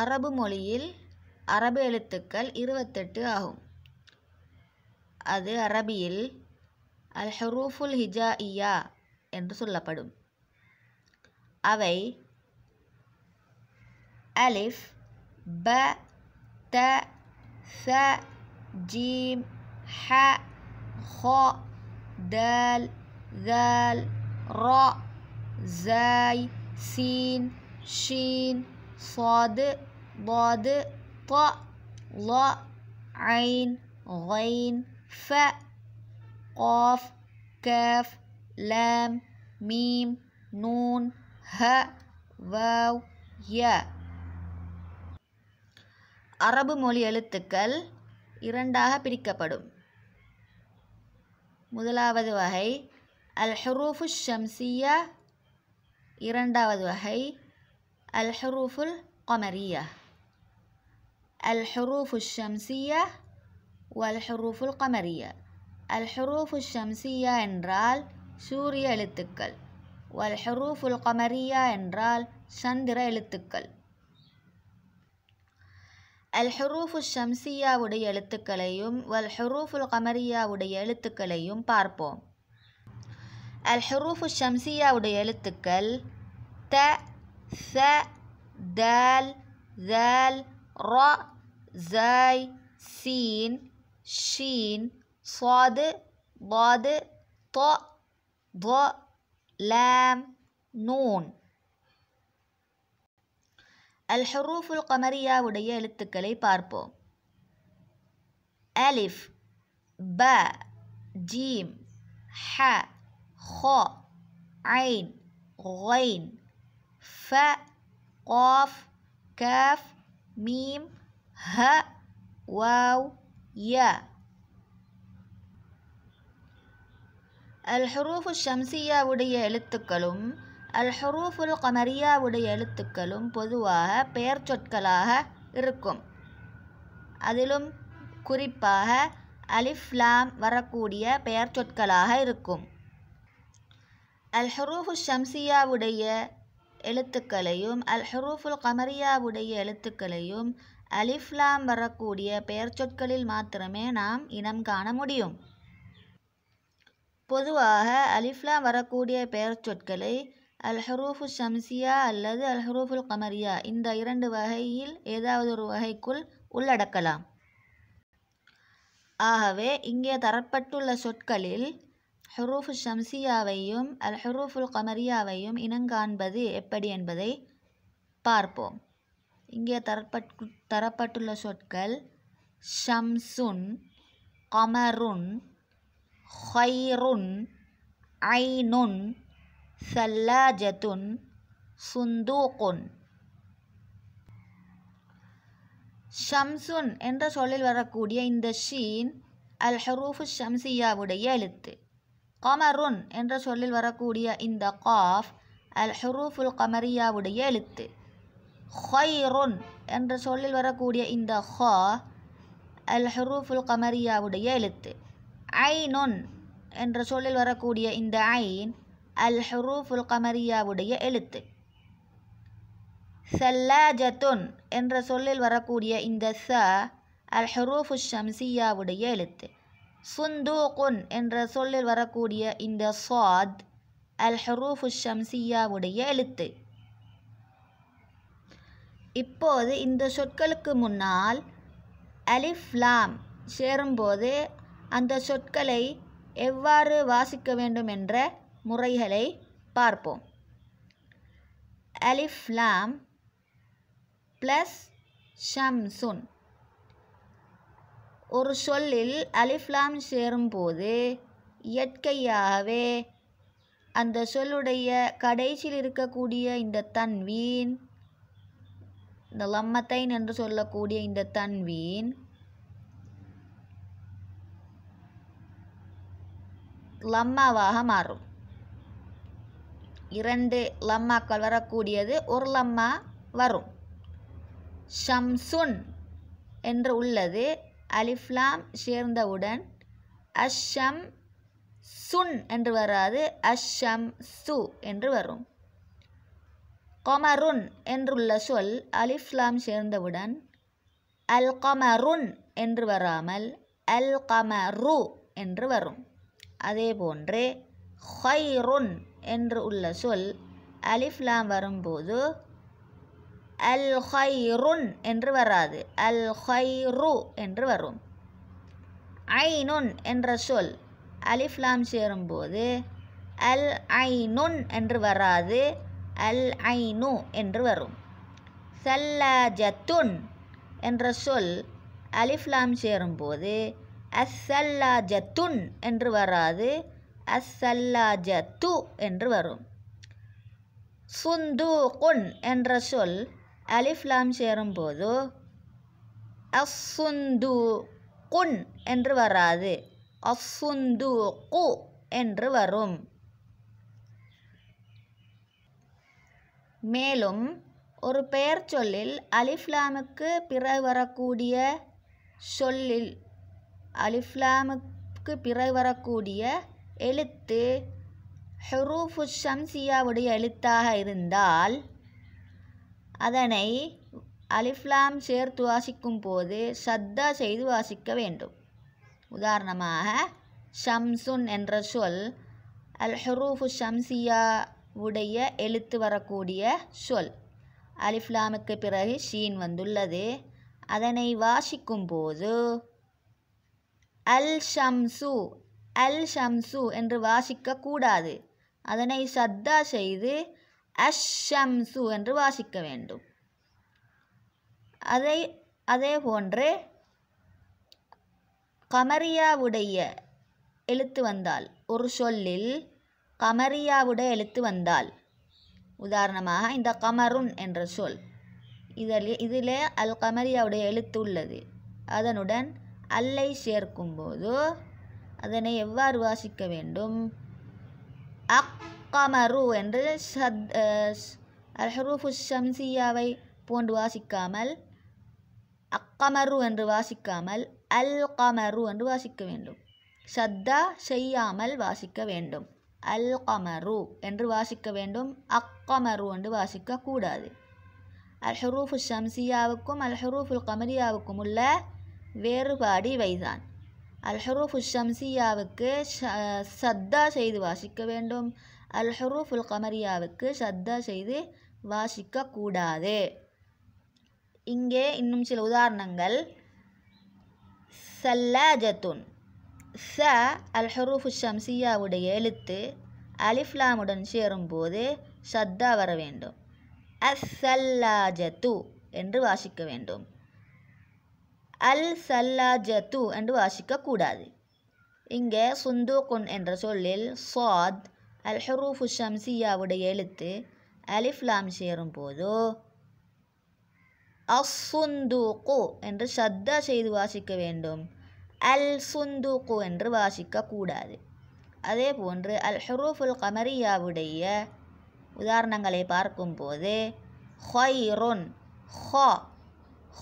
அரபு மொழியில் அரபு எழுத்துக்கள் இருபத்தெட்டு ஆகும் அது அரபியில் அல் ஹரூஃபுல் ஹிஜா இயா என்று சொல்லப்படும் அவை அலிஃப் ப த ச ஜீம் ஹ ஹோ தல் தல் راء زاي சீன் شين صاد ضاد ط ل عين غين ف قاف كاف لام ميم نون ه واو ய அரபு மொழி எழுத்துக்கள் இரண்டாக பிரிக்கப்படும் முதலாவது வகை அல் ஹரூஃபு ஷம்சியா இரண்டாவது வகை الحروف القمرية الحروف الشمسية والحروف القمرية الحروف الشمسية رال سوريا للتكل والحروف القمرية رال شندرا للتكل الحروف الشمسية உடைய يوم والحروف القمرية உடைய يوم பார்ப்போம் الحروف الشمسية ودي للتكل تأ ث دال ذال راء زاي سين شين صاد ضاد ط ض لام نون الحروف القمرية உடைய எழுத்துக்களை பார்ப்போம் ألف ب جيم ح خ عين غين ஃப காஃப் கஃப் மீம் ஹ வாவ் ய அல்ஹரூஃபு ஷம்சியாவுடைய எழுத்துக்களும் அல்ஹரூஃபுல் கமரியாவுடைய எழுத்துக்களும் பொதுவாக பெயர் சொற்களாக இருக்கும் அதிலும் குறிப்பாக அலிஃப்லாம் வரக்கூடிய பெயர் சொற்களாக இருக்கும் அல்ஹரூஃபு ஷம்சியாவுடைய எழுத்துக்களையும் அல் ஹுரூஃபுல் கமரியாவுடைய எழுத்துக்களையும் அலிஃப்லாம் வரக்கூடிய பெயர்ச்சொற்களில் மாத்திரமே நாம் இனம் காண முடியும் பொதுவாக அலிஃப்லாம் வரக்கூடிய பெயர்ச்சொற்களை அல் ஹுரூஃபு ஷம்சியா அல்லது அல் ஹுரூஃபுல் கமரியா இந்த இரண்டு வகையில் ஏதாவது ஒரு வகைக்குள் உள்ளடக்கலாம் ஆகவே இங்கே தரப்பட்டுள்ள சொற்களில் ஹுரூஃபு ஷம்சியாவையும் அல் ஹுரூஃபுல் கமரியாவையும் இனங்காண்பது எப்படி என்பதை பார்ப்போம் இங்கே தரப்பட் தரப்பட்டுள்ள சொற்கள் ஷம்சுன் கமருன் ஹைருன் ஐனுன் சல்லாஜதுன் சுந்தூகுன் ஷம்சுன் என்ற சொல்லில் வரக்கூடிய இந்த ஷீன் அல் ஹரூஃபு ஷம்சியாவுடைய எழுத்து கமருன் என்ற சொல்லில் வரக்கூடிய இந்த காஃப் அல் ஹுரூஃபுல் கமரியாவுடைய எழுத்து ஹொய்ருன் என்ற சொல்லில் வரக்கூடிய இந்த ஹ அல் ஹுரூஃபுல் கமரியாவுடைய எழுத்து ஐனுன் என்ற சொல்லில் வரக்கூடிய இந்த ஐன் அல் ஹுரூஃபுல் கமரியாவுடைய எழுத்து சல்லாஜத்துன் என்ற சொல்லில் வரக்கூடிய இந்த ச அல் ஹுரூஃபு ஷம்சியாவுடைய எழுத்து சுந்தூகுன் என்ற சொல்லில் வரக்கூடிய இந்த சுவாத் அல் ஹரூஃபு ஷம்சியாவுடைய எழுத்து இப்போது இந்த சொற்களுக்கு முன்னால் அலிஃப்லாம் சேரும்போது அந்த சொற்களை எவ்வாறு வாசிக்க வேண்டும் என்ற முறைகளை பார்ப்போம் அலிஃப்லாம் ப்ளஸ் ஷம்சுன் ஒரு சொல்லில் அலிஃப்லாம் சேரும்போது இயற்கையாகவே அந்த சொல்லுடைய கடைசியில் இருக்கக்கூடிய இந்த தன்வீன் இந்த லம்மத்தைன் என்று சொல்லக்கூடிய இந்த தன்வீன் லம்மாவாக மாறும் இரண்டு லம்மாக்கள் வரக்கூடியது ஒரு லம்மா வரும் ஷம்சுன் என்று உள்ளது அலிஃப்லாம் சேர்ந்தவுடன் அஷம் சுன் என்று வராது அஷம் சு என்று வரும் கொமருன் என்றுள்ள சொல் அலிஃப்லாம் சேர்ந்தவுடன் அல் கொமருன் என்று வராமல் அல் கமரு என்று வரும் அதே போன்று ஹொய்ருன் என்று உள்ள சொல் அலிஃப்லாம் வரும்போது அல் ஹைருன் என்று வராது அல் ஹைரு என்று வரும் ஐனுன் என்ற சொல் அலிஃப்லாம் சேரும்போது அல் ஐனுன் என்று வராது அல் ஐனு என்று வரும் ஜத்துன் என்ற சொல் அலிஃப்லாம் சேரும்போது அஸ்ஸல்லாஜத்துன் என்று வராது அஸ்ஸல்லாஜத்து என்று வரும் குன் என்ற சொல் அலிஃப்லாம் சேரும் போது அஸ்ஸுந்து குன் என்று வராது அஸ்ஸுந்து கு என்று வரும் மேலும் ஒரு பெயர் சொல்லில் அலிஃப்லாமுக்கு பிறகு வரக்கூடிய சொல்லில் அலிஃப்லாமுக்கு பிறகு வரக்கூடிய எழுத்து ஹெரூஃபு ஷம்சியாவுடைய எழுத்தாக இருந்தால் அதனை அலிஃப்லாம் சேர்த்து வாசிக்கும் போது சத்தா செய்து வாசிக்க வேண்டும் உதாரணமாக ஷம்சுன் என்ற சொல் அல் ஹரூஃபு ஷம்சியா உடைய எழுத்து வரக்கூடிய சொல் அலிஃப்லாமுக்கு பிறகு ஷீன் வந்துள்ளது அதனை வாசிக்கும் போது அல் ஷம்சு அல் ஷம்சு என்று வாசிக்கக்கூடாது அதனை சத்தா செய்து அஷம்சு என்று வாசிக்க வேண்டும் அதை அதே போன்று கமரியாவுடைய எழுத்து வந்தால் ஒரு சொல்லில் கமரியாவுடைய எழுத்து வந்தால் உதாரணமாக இந்த கமருன் என்ற சொல் இதில் இதில் அல் கமரியாவுடைய எழுத்து உள்ளது அதனுடன் அல்லை சேர்க்கும்போது அதனை எவ்வாறு வாசிக்க வேண்டும் அக் கமரு என்று ஷத் அஹ்ரூஃபு ஷம்சியாவை போன்று வாசிக்காமல் அக்கமரு என்று வாசிக்காமல் அல் கமரு என்று வாசிக்க வேண்டும் ஷத்தா செய்யாமல் வாசிக்க வேண்டும் அல் கமரு என்று வாசிக்க வேண்டும் அக்கமரு என்று வாசிக்க கூடாது அல்ஹரூஃபு ஷம்சியாவுக்கும் அல்ஹரூஃபுல் கமரியாவுக்கும் உள்ள வேறுபாடு இவைதான் அல்ஹரூஃபு ஷம்சியாவுக்கு சத்தா செய்து வாசிக்க வேண்டும் அல் கமரியாவுக்கு சத்தா செய்து கூடாது இங்கே இன்னும் சில உதாரணங்கள் சல்லாஜத்துன் ச அல் ஷம்சியாவுடைய எழுத்து அலிஃப்லாமுடன் சேரும்போது சத்தா வர வேண்டும் அசல்லாஜத்து என்று வாசிக்க வேண்டும் அல் சல்லாஜத்து என்று வாசிக்கக்கூடாது இங்கே சுந்தூக்குன் என்ற சொல்லில் சுவாத் அல் ஷம்சியாவுடைய எழுத்து அலிஃப்லாம் சேரும் போதோ அசுந்துகு என்று சத்தா செய்து வாசிக்க வேண்டும் அல் சுந்துகு என்று வாசிக்கக்கூடாது அதே போன்று அல் ஹுரூஃபுல் கமரியாவுடைய உதாரணங்களை பார்க்கும்போது ஹொய்ரொன் ஹ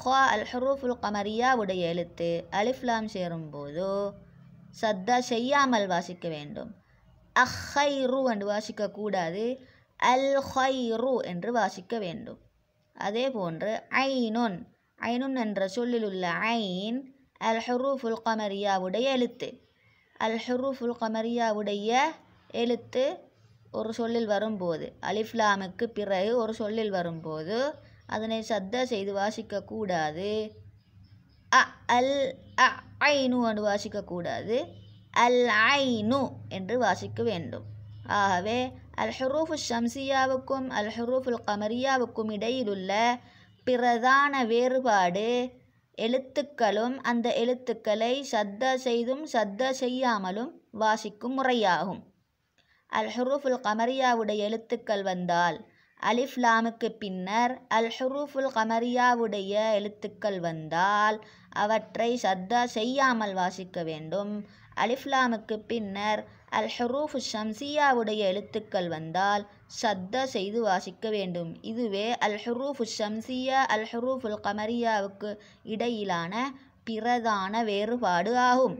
ஹா அல் ஹுரூஃபுல் கமரியாவுடைய எழுத்து அலிஃப்லாம் சேரும் போதோ சத்தா செய்யாமல் வாசிக்க வேண்டும் அஹ்ஹைரு என்று வாசிக்கக்கூடாது அல் ஹைரு என்று வாசிக்க வேண்டும் அதே போன்று ஐனுன் ஐனுன் என்ற சொல்லில் உள்ள ஐன் அல் ஹுரூஃபுல் கமரியாவுடைய எழுத்து அல் ஹுரூஃபுல் கமரியாவுடைய எழுத்து ஒரு சொல்லில் வரும்போது அலிஃப்லாமுக்கு பிறகு ஒரு சொல்லில் வரும்போது அதனை சத்த செய்து வாசிக்கக்கூடாது அ அல் அ ஐனு என்று வாசிக்கக்கூடாது அல் ஐனு என்று வாசிக்க வேண்டும் ஆகவே அல் ஹுரூஃபு ஷம்சியாவுக்கும் அல் ஹுரூஃபுல் கமரியாவுக்கும் இடையிலுள்ள பிரதான வேறுபாடு எழுத்துக்களும் அந்த எழுத்துக்களை சத்த செய்தும் சத்த செய்யாமலும் வாசிக்கும் முறையாகும் அல் ஹுரூஃபுல் கமரியாவுடைய எழுத்துக்கள் வந்தால் அலிஃப்லாமுக்கு பின்னர் அல் ஹுரூஃபுல் கமரியாவுடைய எழுத்துக்கள் வந்தால் அவற்றை சத்தா செய்யாமல் வாசிக்க வேண்டும் அலிஃப்லாமுக்கு பின்னர் அல் ஹரூஃப் ஷம்சியாவுடைய எழுத்துக்கள் வந்தால் ஷத்தா செய்து வாசிக்க வேண்டும் இதுவே அல் ஹரூஃப் ஷம்சியா அல் ஹரூஃபுல் கமரியாவுக்கு இடையிலான பிரதான வேறுபாடு ஆகும்